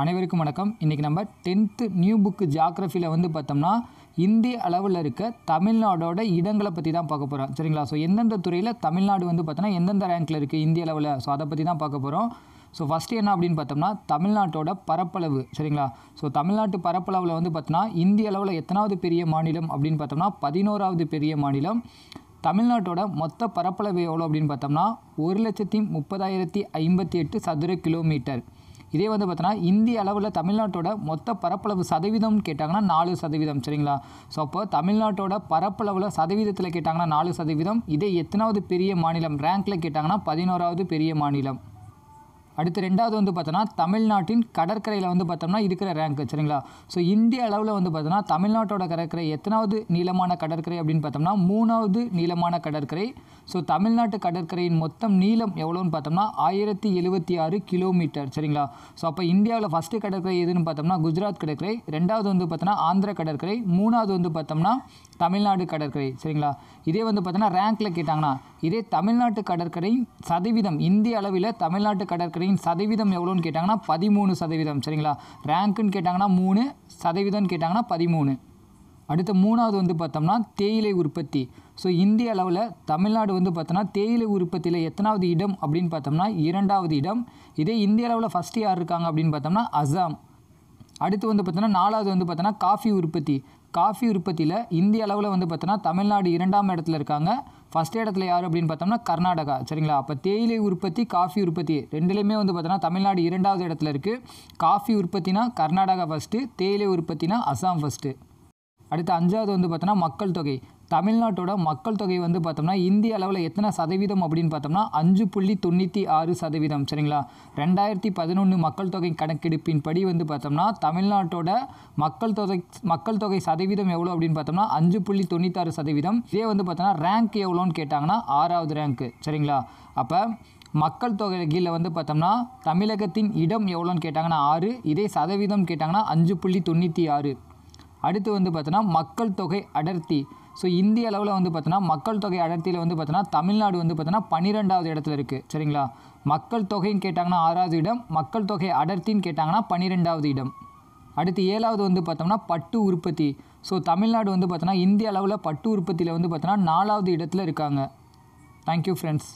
அனைவருக்கும் வணக்கம் இன்றைக்கி நம்ம டென்த்து நியூ புக்கு ஜியாகிரஃபியில் வந்து பார்த்தோம்னா இந்திய அளவில் இருக்க தமிழ்நாடோட இடங்களை பற்றி தான் பார்க்க போகிறோம் சரிங்களா ஸோ எந்தெந்த துறையில் தமிழ்நாடு வந்து பார்த்தோன்னா எந்தெந்த ரேங்க்கில் இருக்குது இந்திய அளவில் ஸோ அதை பற்றி தான் பார்க்க போகிறோம் ஸோ ஃபஸ்ட்டு என்ன அப்படின்னு பார்த்தோம்னா தமிழ்நாட்டோட பரப்பளவு சரிங்களா ஸோ தமிழ்நாட்டு பரப்பளவில் வந்து பார்த்தோன்னா இந்திய அளவில் எத்தனாவது பெரிய மாநிலம் அப்படின்னு பார்த்தோம்னா பதினோராவது பெரிய மாநிலம் தமிழ்நாட்டோட மொத்த பரப்பளவு எவ்வளோ அப்படின்னு பார்த்தோம்னா ஒரு லட்சத்தி முப்பதாயிரத்தி ஐம்பத்தி எட்டு சதுர கிலோமீட்டர் இதே வந்து பார்த்தோன்னா இந்திய அளவில் தமிழ்நாட்டோட மொத்த பரப்பளவு சதவீதம்னு கேட்டாங்கன்னா நாலு சதவீதம் சரிங்களா ஸோ அப்போ தமிழ்நாட்டோட பரப்பளவில் சதவீதத்தில் கேட்டாங்கன்னா நாலு சதவீதம் இதே எத்தனாவது பெரிய மாநிலம் ரேங்க்கில் கேட்டாங்கன்னா பதினோராவது பெரிய மாநிலம் அடுத்து ரெண்டாவது வந்து பார்த்தோன்னா தமிழ்நாட்டின் கடற்கரையில் வந்து பார்த்தோம்னா இருக்கிற ரேங்க் சரிங்களா ஸோ இந்திய அளவில் வந்து பார்த்தோன்னா தமிழ்நாட்டோட கடற்கரை எத்தனாவது நீளமான கடற்கரை அப்படின்னு பார்த்தோம்னா மூணாவது நீளமான கடற்கரை ஸோ தமிழ்நாட்டு கடற்கரையின் மொத்தம் நீளம் எவ்வளோன்னு பார்த்தோம்னா ஆயிரத்தி எழுபத்தி ஆறு கிலோமீட்டர் சரிங்களா ஸோ அப்போ இந்தியாவில் ஃபஸ்ட்டு கடற்கரை எதுன்னு பார்த்தோம்னா குஜராத் கடற்கரை ரெண்டாவது வந்து பார்த்தோன்னா ஆந்திர கடற்கரை மூணாவது வந்து பார்த்தோம்னா தமிழ்நாடு கடற்கரை சரிங்களா இதே வந்து பார்த்தோன்னா ரேங்க்கில் கேட்டாங்கன்னா இதே தமிழ்நாட்டு கடற்கரையின் சதவீதம் இந்திய அளவில் தமிழ்நாட்டு கடற்கரையின் சதவீதம் எவ்வளோன்னு கேட்டாங்கன்னா பதிமூணு சதவீதம் சரிங்களா ரேங்க்குன்னு கேட்டாங்கன்னா மூணு சதவீதம்னு கேட்டாங்கன்னா பதிமூணு அடுத்த மூணாவது வந்து பார்த்தோம்னா தேயிலை உற்பத்தி ஸோ இந்திய அளவில் தமிழ்நாடு வந்து பார்த்தோம்னா தேயிலை உற்பத்தியில் எத்தனாவது இடம் அப்படின்னு பார்த்தோம்னா இரண்டாவது இடம் இதே இந்திய அளவில் ஃபஸ்ட்டு யார் இருக்காங்க அப்படின்னு பார்த்தோம்னா அசாம் அடுத்து வந்து பார்த்தோம்னா நாலாவது வந்து பார்த்தோன்னா காஃபி உற்பத்தி காஃபி உற்பத்தியில் இந்திய அளவில் வந்து பார்த்தோன்னா தமிழ்நாடு இரண்டாம் இடத்துல இருக்காங்க ஃபஸ்ட் இடத்துல யார் அப்படின்னு பார்த்தோம்னா கர்நாடகா சரிங்களா அப்போ தேயிலை உற்பத்தி காஃபி உற்பத்தி ரெண்டுலேயுமே வந்து பார்த்தோன்னா தமிழ்நாடு இரண்டாவது இடத்துல இருக்குது காஃபி உற்பத்தினா கர்நாடகா ஃபஸ்ட்டு தேயிலை உற்பத்தினா அசாம் ஃபஸ்ட்டு அடுத்து அஞ்சாவது வந்து பார்த்தோன்னா மக்கள் தொகை தமிழ்நாட்டோட மக்கள் தொகை வந்து பார்த்தோம்னா இந்திய அளவில் எத்தனை சதவீதம் அப்படின்னு பார்த்தோம்னா அஞ்சு புள்ளி தொண்ணூற்றி ஆறு சதவீதம் சரிங்களா ரெண்டாயிரத்தி பதினொன்று மக்கள் தொகை படி வந்து பார்த்தோம்னா தமிழ்நாட்டோட மக்கள் தொகை மக்கள் தொகை சதவீதம் எவ்வளோ அப்படின்னு பார்த்தோம்னா அஞ்சு புள்ளி தொண்ணூத்தாறு சதவீதம் இதே வந்து பார்த்தோம்னா ரேங்க் எவ்வளோன்னு கேட்டாங்கன்னா ஆறாவது ரேங்க்கு சரிங்களா அப்போ மக்கள் தொகையில் வந்து பார்த்தோம்னா தமிழகத்தின் இடம் எவ்வளோன்னு கேட்டாங்கன்னா ஆறு இதே சதவீதம் கேட்டாங்கன்னா அஞ்சு புள்ளி தொண்ணூற்றி ஆறு அடுத்து வந்து பார்த்தோன்னா மக்கள் தொகை அடர்த்தி ஸோ இந்திய அளவில் வந்து பார்த்தோன்னா மக்கள் தொகை அடர்த்தியில் வந்து பார்த்தோன்னா தமிழ்நாடு வந்து பார்த்தோன்னா பன்னிரெண்டாவது இடத்துல இருக்குது சரிங்களா மக்கள் தொகைன்னு கேட்டாங்கன்னா ஆறாவது இடம் மக்கள் தொகை அடர்த்தின்னு கேட்டாங்கன்னா பன்னிரெண்டாவது இடம் அடுத்து ஏழாவது வந்து பார்த்தோம்னா பட்டு உற்பத்தி ஸோ தமிழ்நாடு வந்து பார்த்தோன்னா இந்திய அளவில் பட்டு உற்பத்தியில் வந்து பார்த்தோன்னா நாலாவது இடத்துல இருக்காங்க தேங்க்யூ ஃப்ரெண்ட்ஸ்